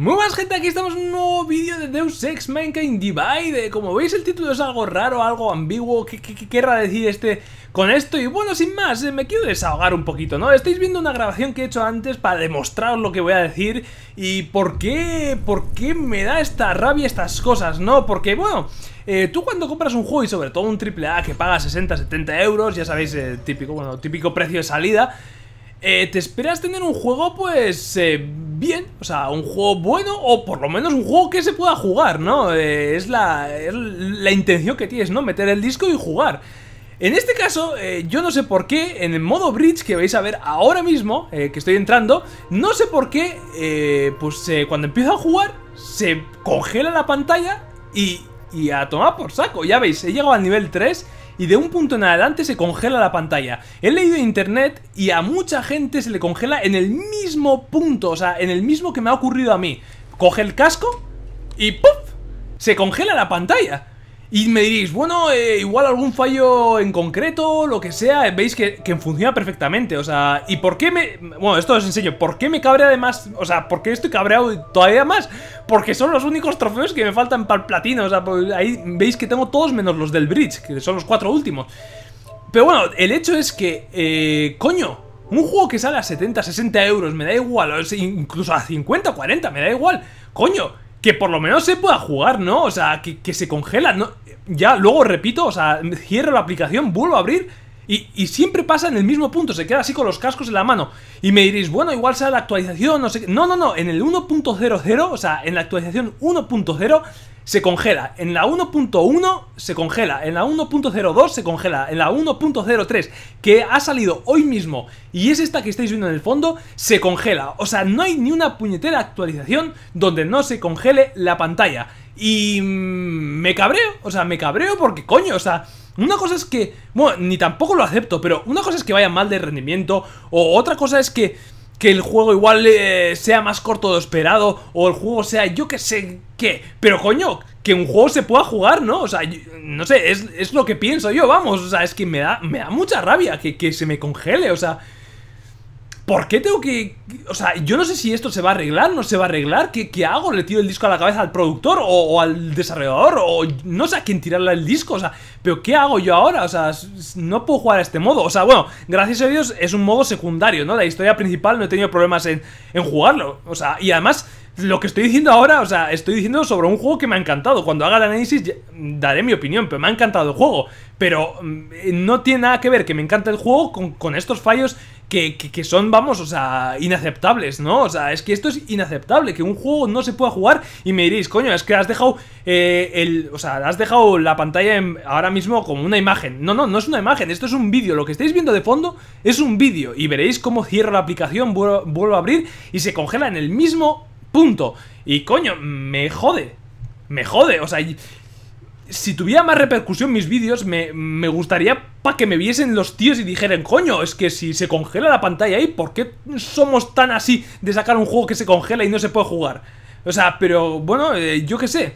Muy buenas gente, aquí estamos en un nuevo vídeo de Deus Ex Mankind Divide Como veis el título es algo raro, algo ambiguo, ¿qué, qué, querrá decir este con esto? Y bueno, sin más, eh, me quiero desahogar un poquito, ¿no? Estáis viendo una grabación que he hecho antes para demostraros lo que voy a decir Y por qué, por qué me da esta rabia estas cosas, ¿no? Porque bueno... Eh, tú cuando compras un juego y sobre todo un AAA que paga 60-70 euros, ya sabéis, el eh, típico, bueno, típico precio de salida eh, te esperas tener un juego, pues, eh, bien, o sea, un juego bueno o por lo menos un juego que se pueda jugar, ¿no? Eh, es, la, es la intención que tienes, ¿no? Meter el disco y jugar. En este caso, yo no sé por qué, en el modo bridge que vais a ver ahora mismo, que estoy entrando, no sé por qué, pues cuando empiezo a jugar, se congela la pantalla y, y a tomar por saco. Ya veis, he llegado al nivel 3 y de un punto en adelante se congela la pantalla. He leído en internet y a mucha gente se le congela en el mismo punto, o sea, en el mismo que me ha ocurrido a mí. Coge el casco y ¡puf! Se congela la pantalla. Y me diréis, bueno, eh, igual algún fallo en concreto, lo que sea, eh, veis que, que, funciona perfectamente, o sea, ¿y por qué me...? Bueno, esto os enseño, ¿por qué me cabrea además? O sea, ¿por qué estoy cabreado todavía más? Porque son los únicos trofeos que me faltan para el platino, o sea, pues ahí veis que tengo todos menos los del bridge, que son los cuatro últimos. Pero bueno, el hecho es que, eh, coño, un juego que sale a 70, 60 euros, me da igual, incluso a 50, 40, me da igual, coño que por lo menos se pueda jugar, ¿no? O sea, que, que se congela, ¿no? Ya, luego repito, o sea, cierro la aplicación, vuelvo a abrir y, siempre pasa en el mismo punto, se queda así con los cascos en la mano. Y me diréis, bueno, igual sea la actualización, no sé qué. No, no, no, en el 1.00, o sea, en la actualización 1.0 se congela. En la 1.1 se congela. En la 1.02 se congela. En la 1.03 que ha salido hoy mismo y es esta que estáis viendo en el fondo, se congela. O sea, no hay ni una puñetera actualización donde no se congele la pantalla. Y me cabreo, o sea, me cabreo porque coño, o sea, una cosa es que, bueno, ni tampoco lo acepto, pero una cosa es que vaya mal de rendimiento, o otra cosa es que, que el juego igual eh, sea más corto de lo esperado, o el juego sea yo que sé qué, pero coño, que un juego se pueda jugar, ¿no? O sea, no sé, es, lo que pienso yo, vamos, o sea, es que me da, me da mucha rabia que, que se me congele, o sea... ¿Por qué tengo que...? O sea, yo no sé si esto se va a arreglar, no se va a arreglar. ¿Qué, qué hago? ¿Le tiro el disco a la cabeza al productor o, al desarrollador? O no sé a quién tirarle el disco. O sea, ¿pero qué hago yo ahora? O sea, no puedo jugar a este modo. O sea, bueno, gracias a Dios es un modo secundario, ¿no? La historia principal no he tenido problemas en, jugarlo. O sea, y además lo que estoy diciendo ahora, o sea, estoy diciendo sobre un juego que me ha encantado. Cuando haga el análisis daré mi opinión, pero me ha encantado el juego. Pero mm, eh, no tiene nada que ver que me encante el juego con, con estos fallos que, son, vamos, o sea, inaceptables, ¿no? O sea, es que esto es inaceptable, que un juego no se pueda jugar y me diréis, coño, es que has dejado eh, el, o sea, has dejado la pantalla ahora mismo como una imagen. No, no, no es una imagen, esto es un vídeo, lo que estáis viendo de fondo es un vídeo y veréis cómo cierro la aplicación, vuelvo a abrir y se congela en el mismo punto. Y coño, me jode, me jode, o sea, si tuviera más repercusión mis vídeos, me, me gustaría para que me viesen los tíos y dijeran, coño, es que si se congela la pantalla ahí, ¿por qué somos tan así de sacar un juego que se congela y no se puede jugar? O sea, pero bueno, eh, yo qué sé.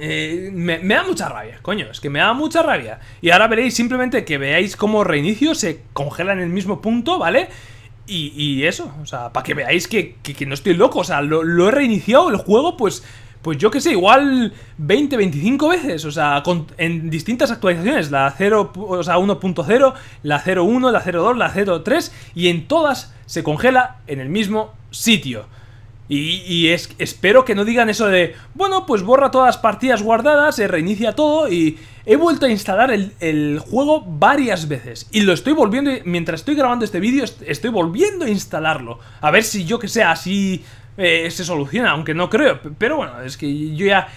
Eh, me, da mucha rabia, coño, es que me da mucha rabia. Y ahora veréis simplemente que veáis cómo reinicio se congela en el mismo punto, ¿vale? Y, eso, o sea, para que veáis que, que, no estoy loco, o sea, lo he reiniciado el juego, pues pues yo que sé, igual 20, 25 veces, o sea, en distintas actualizaciones, la 0, o sea, 1.0, la 0.1, la 0.2, la 0.3, y en todas se congela en el mismo sitio. Y, es, espero que no digan eso de, bueno, pues borra todas las partidas guardadas, se reinicia todo y he vuelto a instalar el, juego varias veces. Y lo estoy volviendo, mientras estoy grabando este vídeo, estoy volviendo a instalarlo. A ver si yo que sé, así eh, se soluciona, aunque no creo. Pero bueno, es que yo ya...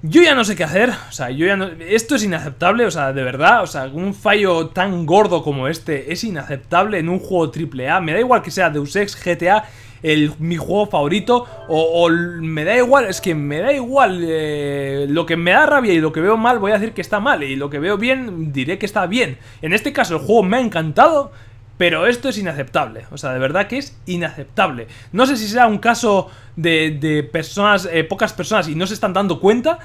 Yo ya no sé qué hacer, o sea, yo ya Esto es inaceptable, o sea, de verdad, o sea, un fallo tan gordo como este es inaceptable en un juego AAA. Me da igual que sea Deus Ex, GTA, el, mi juego favorito o, me da igual, es que me da igual eh, lo que me da rabia y lo que veo mal voy a decir que está mal y lo que veo bien diré que está bien. En este caso el juego me ha encantado, pero esto es inaceptable, o sea, de verdad que es inaceptable. No sé si será un caso de, personas, eh, pocas personas y no se están dando cuenta,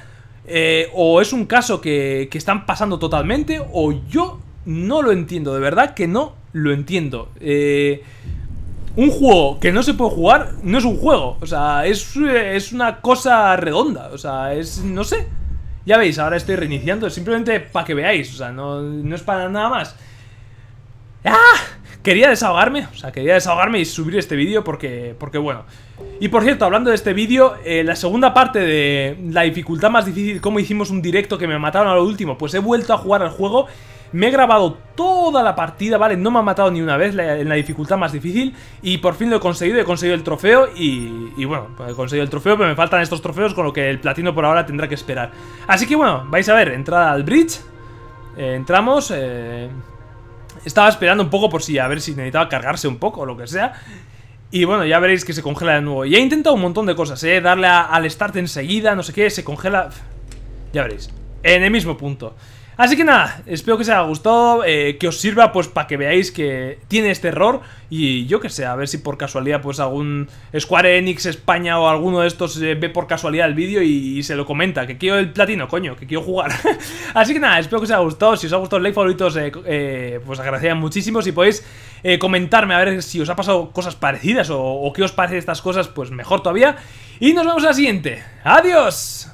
eh, o es un caso que, están pasando totalmente, o yo no lo entiendo, de verdad que no lo entiendo. Eh, un juego que no se puede jugar no es un juego, o sea, es, una cosa redonda, o sea, es, no sé. Ya veis, ahora estoy reiniciando, simplemente para que veáis, o sea, no, no es para nada más. ¡Ah! quería desahogarme, o sea, quería desahogarme y subir este vídeo porque, porque bueno. Y por cierto, hablando de este vídeo, eh, la segunda parte de la dificultad más difícil, cómo hicimos un directo que me mataron a lo último, pues he vuelto a jugar al juego. Me he grabado toda la partida, ¿vale? No me ha matado ni una vez en la dificultad más difícil y por fin lo he conseguido, he conseguido el trofeo y, y bueno, pues he conseguido el trofeo, pero me faltan estos trofeos con lo que el platino por ahora tendrá que esperar. Así que bueno, vais a ver, entrada al bridge, eh, entramos... Eh, estaba esperando un poco por si, a ver si necesitaba cargarse un poco o lo que sea. Y bueno, ya veréis que se congela de nuevo. Y he intentado un montón de cosas, ¿eh? Darle al start enseguida, no sé qué, se congela... Ya veréis. En el mismo punto. Así que nada, espero que os haya gustado, eh, que os sirva pues para que veáis que tiene este error y yo que sé, a ver si por casualidad pues algún Square Enix España o alguno de estos eh, ve por casualidad el vídeo y, se lo comenta, que quiero el platino, coño, que quiero jugar. Así que nada, espero que os haya gustado, si os ha gustado el like favoritos eh, pues agradecería muchísimo, si podéis comentarme a ver si os ha pasado cosas parecidas o, qué os parecen estas cosas, pues mejor todavía. Y nos vemos en la siguiente, adiós.